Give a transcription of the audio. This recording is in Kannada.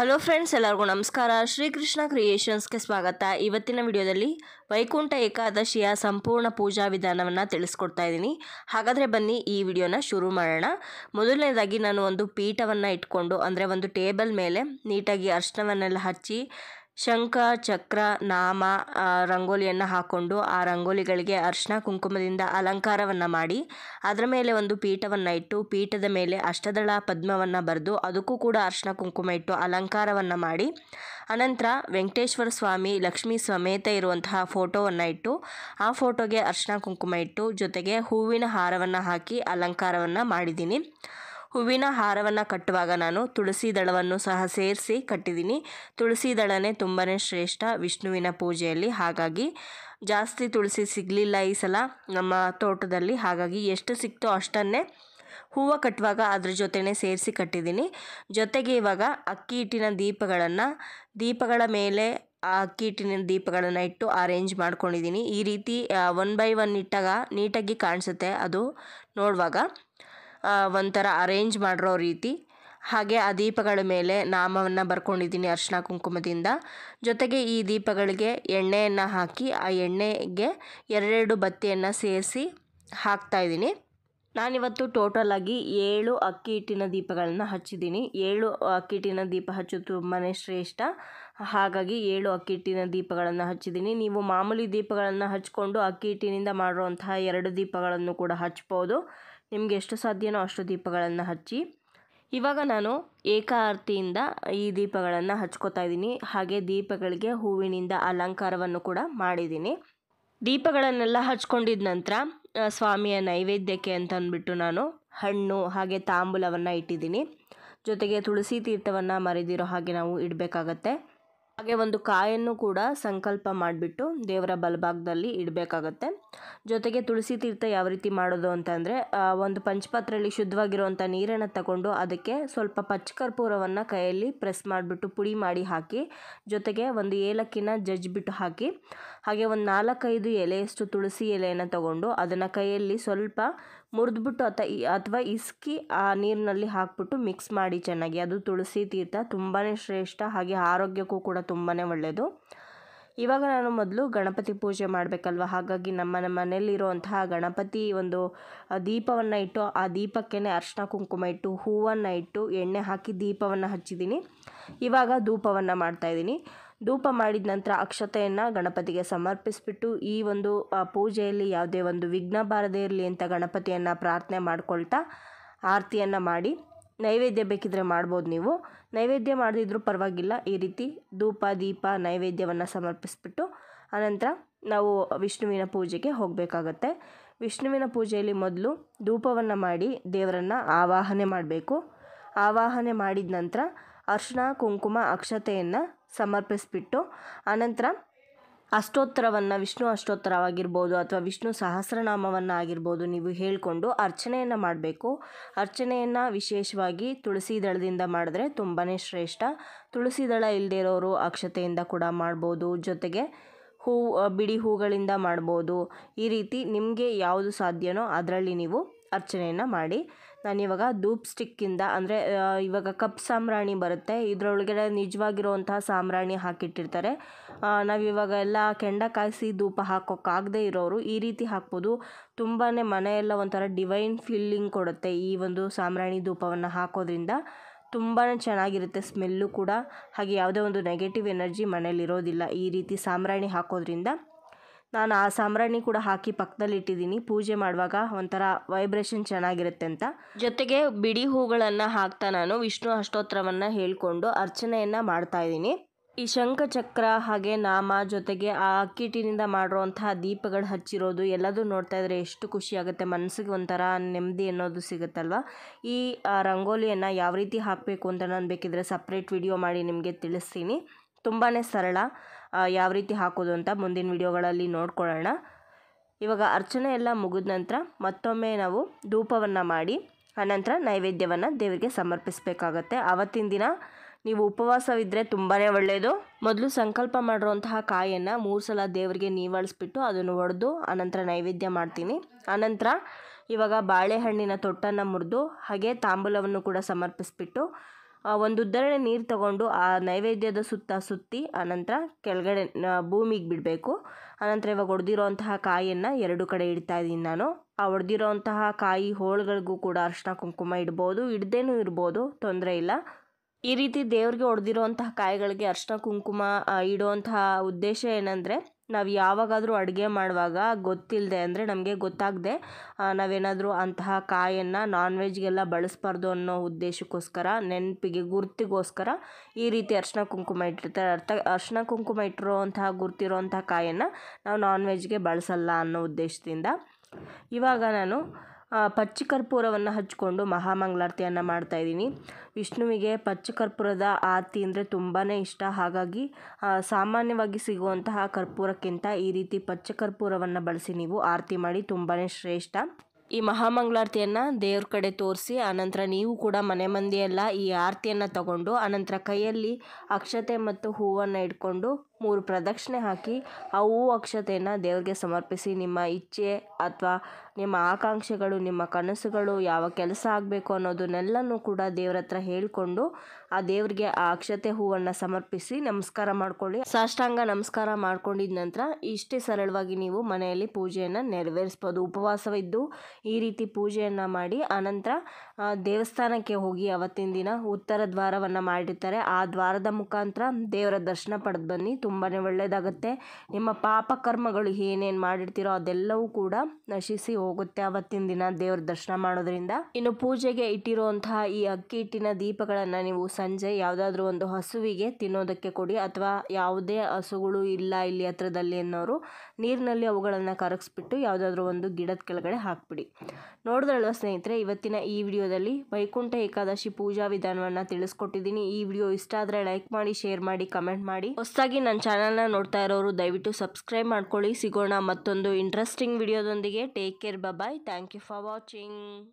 ಹಲೋ ಫ್ರೆಂಡ್ಸ್ ಎಲ್ಲರಿಗೂ ನಮಸ್ಕಾರ ಶ್ರೀಕೃಷ್ಣ ಕ್ರಿಯೇಷನ್ಸ್ಗೆ ಸ್ವಾಗತ ಇವತ್ತಿನ ವಿಡಿಯೋದಲ್ಲಿ ವೈಕುಂಠ ಏಕಾದಶಿಯ ಸಂಪೂರ್ಣ ಪೂಜಾ ವಿಧಾನವನ್ನು ತಿಳಿಸ್ಕೊಡ್ತಾ ಇದ್ದೀನಿ ಹಾಗಾದರೆ ಬನ್ನಿ ಈ ವಿಡಿಯೋನ ಶುರು ಮಾಡೋಣ ಮೊದಲನೇದಾಗಿ ನಾನು ಒಂದು ಪೀಠವನ್ನು ಇಟ್ಕೊಂಡು ಅಂದರೆ ಒಂದು ಟೇಬಲ್ ಮೇಲೆ ನೀಟಾಗಿ ಅರ್ಶನವನ್ನೆಲ್ಲ ಹಚ್ಚಿ ಶಂಖ ಚಕ್ರ ನಾಮ ರಂಗೋಲಿಯನ್ನು ಹಾಕ್ಕೊಂಡು ಆ ರಂಗೋಲಿಗಳಿಗೆ ಅರ್ಶಿನ ಕುಂಕುಮದಿಂದ ಅಲಂಕಾರವನ್ನು ಮಾಡಿ ಅದರ ಮೇಲೆ ಒಂದು ಪೀಠವನ್ನು ಇಟ್ಟು ಪೀಠದ ಮೇಲೆ ಅಷ್ಟದಳ ಪದ್ಮವನ್ನು ಬರೆದು ಅದಕ್ಕೂ ಕೂಡ ಅರ್ಶಿನ ಕುಂಕುಮ ಇಟ್ಟು ಅಲಂಕಾರವನ್ನು ಮಾಡಿ ಅನಂತರ ವೆಂಕಟೇಶ್ವರ ಸ್ವಾಮಿ ಲಕ್ಷ್ಮೀ ಸಮೇತ ಇರುವಂತಹ ಫೋಟೋವನ್ನು ಇಟ್ಟು ಆ ಫೋಟೋಗೆ ಅರ್ಶಿನ ಕುಂಕುಮ ಇಟ್ಟು ಜೊತೆಗೆ ಹೂವಿನ ಹಾರವನ್ನು ಹಾಕಿ ಅಲಂಕಾರವನ್ನು ಮಾಡಿದ್ದೀನಿ ಹೂವಿನ ಹಾರವನ್ನು ಕಟ್ಟುವಾಗ ನಾನು ತುಳಸಿ ದಳವನ್ನು ಸಹ ಸೇರಿಸಿ ಕಟ್ಟಿದ್ದೀನಿ ತುಳಸಿ ದಳನೇ ತುಂಬಾ ಶ್ರೇಷ್ಠ ವಿಷ್ಣುವಿನ ಪೂಜೆಯಲ್ಲಿ ಹಾಗಾಗಿ ಜಾಸ್ತಿ ತುಳಸಿ ಸಿಗಲಿಲ್ಲ ಈ ಸಲ ನಮ್ಮ ತೋಟದಲ್ಲಿ ಹಾಗಾಗಿ ಎಷ್ಟು ಸಿಕ್ತೋ ಅಷ್ಟನ್ನೇ ಹೂವು ಕಟ್ಟುವಾಗ ಅದ್ರ ಜೊತೆನೇ ಸೇರಿಸಿ ಕಟ್ಟಿದ್ದೀನಿ ಜೊತೆಗೆ ಇವಾಗ ಅಕ್ಕಿ ಹಿಟ್ಟಿನ ದೀಪಗಳನ್ನು ದೀಪಗಳ ಮೇಲೆ ಆ ಅಕ್ಕಿ ಹಿಟ್ಟಿನ ದೀಪಗಳನ್ನು ಇಟ್ಟು ಅರೇಂಜ್ ಮಾಡ್ಕೊಂಡಿದ್ದೀನಿ ಈ ರೀತಿ ಒನ್ ಬೈ ಒನ್ ಇಟ್ಟಾಗ ನೀಟಾಗಿ ಕಾಣಿಸುತ್ತೆ ಅದು ನೋಡುವಾಗ ಒಂಥರ ಅರೇಂಜ್ ಮಾಡಿರೋ ರೀತಿ ಹಾಗೆ ಆ ದೀಪಗಳ ಮೇಲೆ ನಾಮವನ್ನು ಬರ್ಕೊಂಡಿದ್ದೀನಿ ಅರ್ಶಿನ ಕುಂಕುಮದಿಂದ ಜೊತೆಗೆ ಈ ದೀಪಗಳಿಗೆ ಎಣ್ಣೆಯನ್ನು ಹಾಕಿ ಆ ಎಣ್ಣೆಗೆ ಎರಡೆರಡು ಬತ್ತಿಯನ್ನು ಸೇರಿಸಿ ಹಾಕ್ತಾಯಿದ್ದೀನಿ ನಾನಿವತ್ತು ಟೋಟಲ್ ಆಗಿ ಏಳು ಅಕ್ಕಿ ಹಿಟ್ಟಿನ ದೀಪಗಳನ್ನು ಹಚ್ಚಿದ್ದೀನಿ ಏಳು ಅಕ್ಕಿ ಹಿಟ್ಟಿನ ದೀಪ ಹಚ್ಚೋದು ತುಂಬಾ ಶ್ರೇಷ್ಠ ಹಾಗಾಗಿ ಏಳು ಅಕ್ಕಿ ಹಿಟ್ಟಿನ ದೀಪಗಳನ್ನು ಹಚ್ಚಿದ್ದೀನಿ ನೀವು ಮಾಮೂಲಿ ದೀಪಗಳನ್ನು ಹಚ್ಕೊಂಡು ಅಕ್ಕಿ ಹಿಟ್ಟಿನಿಂದ ಮಾಡಿರುವಂತಹ ಎರಡು ದೀಪಗಳನ್ನು ಕೂಡ ಹಚ್ಬೋದು ನಿಮಗೆ ಎಷ್ಟು ಸಾಧ್ಯನೋ ಅಷ್ಟು ದೀಪಗಳನ್ನು ಹಚ್ಚಿ ಇವಾಗ ನಾನು ಏಕ ಈ ದೀಪಗಳನ್ನು ಹಚ್ಕೋತಾ ಇದ್ದೀನಿ ಹಾಗೆ ದೀಪಗಳಿಗೆ ಹೂವಿನಿಂದ ಅಲಂಕಾರವನ್ನು ಕೂಡ ಮಾಡಿದ್ದೀನಿ ದೀಪಗಳನ್ನೆಲ್ಲ ಹಚ್ಕೊಂಡಿದ ನಂತರ ಸ್ವಾಮಿಯ ನೈವೇದ್ಯಕ್ಕೆ ಅಂತ ಅಂದ್ಬಿಟ್ಟು ನಾನು ಹಣ್ಣು ಹಾಗೆ ತಾಂಬೂಲವನ್ನು ಇಟ್ಟಿದ್ದೀನಿ ಜೊತೆಗೆ ತುಳಸಿ ತೀರ್ಥವನ್ನು ಮರೆದಿರೋ ಹಾಗೆ ನಾವು ಇಡಬೇಕಾಗತ್ತೆ ಹಾಗೆ ಒಂದು ಕಾಯನ್ನು ಕೂಡ ಸಂಕಲ್ಪ ಮಾಡಿಬಿಟ್ಟು ದೇವರ ಬಲಭಾಗದಲ್ಲಿ ಇಡಬೇಕಾಗತ್ತೆ ಜೊತೆಗೆ ತುಳಸಿ ತೀರ್ಥ ಯಾವ ರೀತಿ ಮಾಡೋದು ಅಂತಂದರೆ ಒಂದು ಪಂಚಪಾತ್ರೆಯಲ್ಲಿ ಶುದ್ಧವಾಗಿರುವಂಥ ನೀರನ್ನು ತಗೊಂಡು ಅದಕ್ಕೆ ಸ್ವಲ್ಪ ಪಚ್ಚ ಕರ್ಪೂರವನ್ನು ಕೈಯಲ್ಲಿ ಪ್ರೆಸ್ ಮಾಡಿಬಿಟ್ಟು ಪುಡಿ ಮಾಡಿ ಹಾಕಿ ಜೊತೆಗೆ ಒಂದು ಏಲಕ್ಕಿನ ಜಜ್ಜಿಬಿಟ್ಟು ಹಾಕಿ ಹಾಗೆ ಒಂದು ನಾಲ್ಕೈದು ಎಲೆಯಷ್ಟು ತುಳಸಿ ಎಲೆಯನ್ನು ತಗೊಂಡು ಅದನ್ನು ಕೈಯಲ್ಲಿ ಸ್ವಲ್ಪ ಮುರಿದ್ಬಿಟ್ಟು ಅಥ ಅಥವಾ ಇಸ್ಕಿ ಆ ನೀರಿನಲ್ಲಿ ಹಾಕ್ಬಿಟ್ಟು ಮಿಕ್ಸ್ ಮಾಡಿ ಚೆನ್ನಾಗಿ ಅದು ತುಳಸಿ ತೀರ್ಥ ತುಂಬಾ ಶ್ರೇಷ್ಠ ಹಾಗೆ ಆರೋಗ್ಯಕ್ಕೂ ಕೂಡ ತುಂಬಾ ಒಳ್ಳೆಯದು ಇವಾಗ ನಾನು ಮೊದಲು ಗಣಪತಿ ಪೂಜೆ ಮಾಡಬೇಕಲ್ವ ಹಾಗಾಗಿ ನಮ್ಮ ನಮ್ಮ ಮನೆಯಲ್ಲಿರುವಂತಹ ಗಣಪತಿ ಒಂದು ದೀಪವನ್ನು ಇಟ್ಟು ಆ ದೀಪಕ್ಕೇ ಅರ್ಶಿನ ಕುಂಕುಮ ಇಟ್ಟು ಹೂವನ್ನು ಇಟ್ಟು ಎಣ್ಣೆ ಹಾಕಿ ದೀಪವನ್ನು ಹಚ್ಚಿದ್ದೀನಿ ಇವಾಗ ಧೂಪವನ್ನು ಮಾಡ್ತಾಯಿದ್ದೀನಿ ಧೂಪ ಮಾಡಿದ ನಂತರ ಅಕ್ಷತೆಯನ್ನು ಗಣಪತಿಗೆ ಸಮರ್ಪಿಸಿಬಿಟ್ಟು ಈ ಒಂದು ಪೂಜೆಯಲ್ಲಿ ಯಾವುದೇ ಒಂದು ವಿಘ್ನ ಬಾರದೇ ಇರಲಿ ಅಂತ ಗಣಪತಿಯನ್ನು ಪ್ರಾರ್ಥನೆ ಮಾಡಿಕೊಳ್ತಾ ಆರತಿಯನ್ನು ಮಾಡಿ ನೈವೇದ್ಯ ಬೇಕಿದ್ರೆ ಮಾಡ್ಬೋದು ನೀವು ನೈವೇದ್ಯ ಮಾಡದಿದ್ರೂ ಪರವಾಗಿಲ್ಲ ಈ ರೀತಿ ಧೂಪ ದೀಪ ನೈವೇದ್ಯವನ್ನು ಸಮರ್ಪಿಸಿಬಿಟ್ಟು ಆನಂತರ ನಾವು ವಿಷ್ಣುವಿನ ಪೂಜೆಗೆ ಹೋಗಬೇಕಾಗತ್ತೆ ವಿಷ್ಣುವಿನ ಪೂಜೆಯಲ್ಲಿ ಮೊದಲು ಧೂಪವನ್ನು ಮಾಡಿ ದೇವರನ್ನು ಆವಾಹನೆ ಮಾಡಬೇಕು ಆವಾಹನೆ ಮಾಡಿದ ನಂತರ ಅರ್ಶನ ಕುಂಕುಮ ಅಕ್ಷತೆಯನ್ನು ಸಮರ್ಪಿಸಿಬಿಟ್ಟು ಆನಂತರ ಅಷ್ಟೋತ್ತರವನ್ನು ವಿಷ್ಣು ಅಷ್ಟೋತ್ತರವಾಗಿರ್ಬೋದು ಅಥವಾ ವಿಷ್ಣು ಸಹಸ್ರನಾಮವನ್ನು ಆಗಿರ್ಬೋದು ನೀವು ಹೇಳಿಕೊಂಡು ಅರ್ಚನೆಯನ್ನು ಮಾಡಬೇಕು ಅರ್ಚನೆಯನ್ನು ವಿಶೇಷವಾಗಿ ತುಳಸಿ ದಳದಿಂದ ಮಾಡಿದ್ರೆ ತುಂಬಾ ಶ್ರೇಷ್ಠ ತುಳಸಿ ದಳ ಇಲ್ಲದೆ ಇರೋರು ಅಕ್ಷತೆಯಿಂದ ಕೂಡ ಮಾಡ್ಬೋದು ಜೊತೆಗೆ ಹೂ ಬಿಡಿ ಹೂಗಳಿಂದ ಮಾಡ್ಬೋದು ಈ ರೀತಿ ನಿಮಗೆ ಯಾವುದು ಸಾಧ್ಯನೋ ಅದರಲ್ಲಿ ನೀವು ಅರ್ಚನೆಯನ್ನು ಮಾಡಿ ನಾನಿವಾಗ ಧೂಪ್ ಸ್ಟಿಕ್ಕಿಂದ ಅಂದರೆ ಇವಾಗ ಕಪ್ ಸಾಂಬ್ರಾಣಿ ಬರುತ್ತೆ ಇದರೊಳಗಡೆ ನಿಜವಾಗಿರುವಂತಹ ಸಾಂಬ್ರಾಣಿ ಹಾಕಿಟ್ಟಿರ್ತಾರೆ ನಾವಿವಾಗ ಎಲ್ಲ ಕೆಂಡ ಕಾಯಿಸಿ ಧೂಪ ಹಾಕೋಕ್ಕಾಗದೇ ಇರೋರು ಈ ರೀತಿ ಹಾಕ್ಬೋದು ತುಂಬಾ ಮನೆಯೆಲ್ಲ ಒಂಥರ ಡಿವೈನ್ ಫೀಲಿಂಗ್ ಕೊಡುತ್ತೆ ಈ ಒಂದು ಸಾಂಬ್ರಾಣಿ ಧೂಪವನ್ನು ಹಾಕೋದ್ರಿಂದ ತುಂಬಾ ಚೆನ್ನಾಗಿರುತ್ತೆ ಸ್ಮೆಲ್ಲು ಕೂಡ ಹಾಗೆ ಯಾವುದೇ ಒಂದು ನೆಗೆಟಿವ್ ಎನರ್ಜಿ ಮನೇಲಿರೋದಿಲ್ಲ ಈ ರೀತಿ ಸಾಂಬ್ರಾಣಿ ಹಾಕೋದ್ರಿಂದ ನಾನು ಆ ಸಾಂಬ್ರಾಣಿ ಕೂಡ ಹಾಕಿ ಪಕ್ಕದಲ್ಲಿ ಇಟ್ಟಿದ್ದೀನಿ ಪೂಜೆ ಮಾಡುವಾಗ ಒಂಥರ ವೈಬ್ರೇಷನ್ ಚೆನ್ನಾಗಿರುತ್ತೆ ಅಂತ ಜೊತೆಗೆ ಬಿಡಿ ಹೂಗಳನ್ನು ಹಾಕ್ತಾ ನಾನು ವಿಷ್ಣು ಅಷ್ಟೋತ್ರವನ್ನು ಹೇಳಿಕೊಂಡು ಅರ್ಚನೆಯನ್ನು ಮಾಡ್ತಾ ಇದ್ದೀನಿ ಈ ಶಂಖಚಕ್ರ ಹಾಗೆ ನಾಮ ಜೊತೆಗೆ ಆ ಅಕ್ಕಿಟ್ಟಿನಿಂದ ಮಾಡಿರುವಂತಹ ದೀಪಗಳು ಹಚ್ಚಿರೋದು ಎಲ್ಲದೂ ನೋಡ್ತಾ ಇದ್ರೆ ಎಷ್ಟು ಖುಷಿ ಆಗುತ್ತೆ ಮನಸ್ಸಿಗೆ ಒಂಥರ ನೆಮ್ಮದಿ ಅನ್ನೋದು ಸಿಗುತ್ತಲ್ವ ಈ ರಂಗೋಲಿಯನ್ನು ಯಾವ ರೀತಿ ಹಾಕಬೇಕು ಅಂತ ನಾನು ಬೇಕಿದ್ರೆ ಸಪ್ರೇಟ್ ವಿಡಿಯೋ ಮಾಡಿ ನಿಮಗೆ ತಿಳಿಸ್ತೀನಿ ತುಂಬಾ ಸರಳ ಯಾವ ರೀತಿ ಹಾಕೋದು ಅಂತ ಮುಂದಿನ ವಿಡಿಯೋಗಳಲ್ಲಿ ನೋಡ್ಕೊಳ್ಳೋಣ ಇವಾಗ ಅರ್ಚನೆ ಎಲ್ಲ ಮುಗಿದ ನಂತರ ಮತ್ತೊಮ್ಮೆ ನಾವು ಧೂಪವನ್ನು ಮಾಡಿ ಆನಂತರ ನೈವೇದ್ಯವನ್ನು ದೇವರಿಗೆ ಸಮರ್ಪಿಸಬೇಕಾಗತ್ತೆ ಆವತ್ತಿನ ದಿನ ನೀವು ಉಪವಾಸವಿದ್ದರೆ ತುಂಬಾ ಒಳ್ಳೆಯದು ಮೊದಲು ಸಂಕಲ್ಪ ಮಾಡಿರುವಂತಹ ಕಾಯನ್ನು ಮೂರು ಸಲ ದೇವರಿಗೆ ನೀವಾಳಿಸ್ಬಿಟ್ಟು ಅದನ್ನು ಒಡೆದು ಆನಂತರ ನೈವೇದ್ಯ ಮಾಡ್ತೀನಿ ಆನಂತರ ಇವಾಗ ಬಾಳೆಹಣ್ಣಿನ ತೊಟ್ಟನ್ನು ಮುರಿದು ಹಾಗೆ ತಾಂಬೂಲವನ್ನು ಕೂಡ ಸಮರ್ಪಿಸ್ಬಿಟ್ಟು ಒಂದು ಉದ್ದರಣೆ ನೀರು ತಗೊಂಡು ಆ ನೈವೇದ್ಯದ ಸುತ್ತ ಸುತ್ತಿ ಆನಂತರ ಕೆಳಗಡೆ ಭೂಮಿಗೆ ಬಿಡಬೇಕು ಆನಂತರ ಇವಾಗ ಒಡೆದಿರೋಂತಹ ಕಾಯಿಯನ್ನು ಎರಡು ಕಡೆ ಇಡ್ತಾ ಇದ್ದೀನಿ ನಾನು ಆ ಒಡೆದಿರೋಂತಹ ಕಾಯಿ ಹೋಳುಗಳಿಗೂ ಕೂಡ ಅರ್ಶಿನ ಕುಂಕುಮ ಇಡ್ಬೋದು ಇಡ್ದೇನೂ ಇರ್ಬೋದು ತೊಂದರೆ ಇಲ್ಲ ಈ ರೀತಿ ದೇವ್ರಿಗೆ ಒಡೆದಿರೋಂತಹ ಕಾಯಿಗಳಿಗೆ ಅರ್ಶಿನ ಕುಂಕುಮ ಇಡುವಂತಹ ಉದ್ದೇಶ ಏನಂದರೆ ನಾವು ಯಾವಾಗಾದರೂ ಅಡುಗೆ ಮಾಡುವಾಗ ಗೊತ್ತಿಲ್ಲದೆ ಅಂದರೆ ನಮಗೆ ಗೊತ್ತಾಗದೆ ನಾವೇನಾದರೂ ಅಂತಹ ಕಾಯನ್ನು ನಾನ್ ವೆಜ್ಗೆಲ್ಲ ಬಳಸಬಾರ್ದು ಅನ್ನೋ ಉದ್ದೇಶಕ್ಕೋಸ್ಕರ ನೆನಪಿಗೆ ಗುರ್ತಿಗೋಸ್ಕರ ಈ ರೀತಿ ಅರ್ಶಿನ ಕುಂಕುಮ ಇಟ್ಟಿರ್ತಾರೆ ಅರ್ಥ ಅರ್ಶಿನ ಕುಂಕುಮ ಇಟ್ಟಿರೋ ಅಂತಹ ಗುರ್ತಿರೋ ಕಾಯನ್ನು ನಾವು ನಾನ್ ವೆಜ್ಗೆ ಬಳಸಲ್ಲ ಅನ್ನೋ ಉದ್ದೇಶದಿಂದ ಇವಾಗ ನಾನು ಪಚ್ಚ ಕರ್ಪೂರವನ್ನು ಹಚ್ಕೊಂಡು ಮಹಾಮಂಗಳಾರತಿಯನ್ನು ಮಾಡ್ತಾಯಿದ್ದೀನಿ ವಿಷ್ಣುವಿಗೆ ಪಚ್ಚ ಕರ್ಪೂರದ ಆರತಿ ಅಂದರೆ ತುಂಬಾ ಇಷ್ಟ ಹಾಗಾಗಿ ಸಾಮಾನ್ಯವಾಗಿ ಸಿಗುವಂತಹ ಕರ್ಪೂರಕ್ಕಿಂತ ಈ ರೀತಿ ಪಚ್ಚ ಕರ್ಪೂರವನ್ನು ಬಳಸಿ ನೀವು ಆರತಿ ಮಾಡಿ ತುಂಬಾ ಶ್ರೇಷ್ಠ ಈ ಮಹಾಮಂಗಳಾರತಿಯನ್ನು ದೇವ್ರ ಕಡೆ ತೋರಿಸಿ ಆನಂತರ ನೀವು ಕೂಡ ಮನೆ ಮಂದಿಯೆಲ್ಲ ಈ ಆರತಿಯನ್ನು ತಗೊಂಡು ಆನಂತರ ಕೈಯಲ್ಲಿ ಅಕ್ಷತೆ ಮತ್ತು ಹೂವನ್ನು ಇಟ್ಕೊಂಡು ಮೂರು ಪ್ರದಕ್ಷಿಣೆ ಹಾಕಿ ಆ ಹೂ ಅಕ್ಷತೆಯನ್ನು ದೇವರಿಗೆ ಸಮರ್ಪಿಸಿ ನಿಮ್ಮ ಇಚ್ಛೆ ಅಥವಾ ನಿಮ್ಮ ಆಕಾಂಕ್ಷೆಗಳು ನಿಮ್ಮ ಕನಸುಗಳು ಯಾವ ಕೆಲಸ ಆಗಬೇಕು ಅನ್ನೋದನ್ನೆಲ್ಲನೂ ಕೂಡ ದೇವ್ರ ಹತ್ರ ಹೇಳಿಕೊಂಡು ಆ ದೇವರಿಗೆ ಆ ಅಕ್ಷತೆ ಹೂವನ್ನು ಸಮರ್ಪಿಸಿ ನಮಸ್ಕಾರ ಮಾಡ್ಕೊಳ್ಳಿ ಸಾಷ್ಟಾಂಗ ನಮಸ್ಕಾರ ಮಾಡ್ಕೊಂಡಿದ ನಂತರ ಇಷ್ಟೇ ಸರಳವಾಗಿ ನೀವು ಮನೆಯಲ್ಲಿ ಪೂಜೆಯನ್ನು ನೆರವೇರಿಸ್ಬೋದು ಉಪವಾಸವಿದ್ದು ಈ ರೀತಿ ಪೂಜೆಯನ್ನು ಮಾಡಿ ಆನಂತರ ದೇವಸ್ಥಾನಕ್ಕೆ ಹೋಗಿ ಅವತ್ತಿನ ದಿನ ಉತ್ತರ ದ್ವಾರವನ್ನು ಮಾಡಿರ್ತಾರೆ ಆ ದ್ವಾರದ ಮುಖಾಂತರ ದೇವರ ದರ್ಶನ ಪಡೆದು ಬನ್ನಿ ತುಂಬಾ ಒಳ್ಳೆಯದಾಗುತ್ತೆ ನಿಮ್ಮ ಪಾಪ ಕರ್ಮಗಳು ಏನೇನು ಮಾಡಿರ್ತೀರೋ ಅದೆಲ್ಲವೂ ಕೂಡ ನಶಿಸಿ ಹೋಗುತ್ತೆ ಅವತ್ತಿನ ದಿನ ದೇವರ ದರ್ಶನ ಮಾಡೋದ್ರಿಂದ ಇನ್ನು ಪೂಜೆಗೆ ಇಟ್ಟಿರುವಂತಹ ಈ ಅಕ್ಕಿ ಹಿಟ್ಟಿನ ದೀಪಗಳನ್ನು ನೀವು ಸಂಜೆ ಯಾವುದಾದ್ರೂ ಒಂದು ಹಸುವಿಗೆ ತಿನ್ನೋದಕ್ಕೆ ಕೊಡಿ ಅಥವಾ ಯಾವುದೇ ಹಸುಗಳು ಇಲ್ಲ ಇಲ್ಲಿ ಹತ್ರದಲ್ಲಿ ಅನ್ನೋರು ನೀರಿನಲ್ಲಿ ಅವುಗಳನ್ನು ಕರಗಿಸ್ಬಿಟ್ಟು ಯಾವುದಾದ್ರೂ ಒಂದು ಗಿಡದ ಕೆಳಗಡೆ ಹಾಕ್ಬಿಡಿ ನೋಡಿದ್ರಲ್ವ ಸ್ನೇಹಿತರೆ ಇವತ್ತಿನ ಈ ವಿಡಿಯೋ ವಿಡಿಯೋದಲ್ಲಿ ವೈಕುಂಠ ಏಕಾದಶಿ ಪೂಜಾ ವಿಧಾನವನ್ನು ತಿಳಿಸ್ಕೊಟ್ಟಿದ್ದೀನಿ ಈ ವಿಡಿಯೋ ಇಷ್ಟ ಆದರೆ ಲೈಕ್ ಮಾಡಿ ಶೇರ್ ಮಾಡಿ ಕಮೆಂಟ್ ಮಾಡಿ ಹೊಸದಾಗಿ ನನ್ನ ಚಾನಲ್ನ ನೋಡ್ತಾ ಇರೋರು ದಯವಿಟ್ಟು ಸಬ್ಸ್ಕ್ರೈಬ್ ಮಾಡ್ಕೊಳ್ಳಿ ಸಿಗೋಣ ಮತ್ತೊಂದು ಇಂಟ್ರೆಸ್ಟಿಂಗ್ ವಿಡಿಯೋದೊಂದಿಗೆ take care bye thank you for watching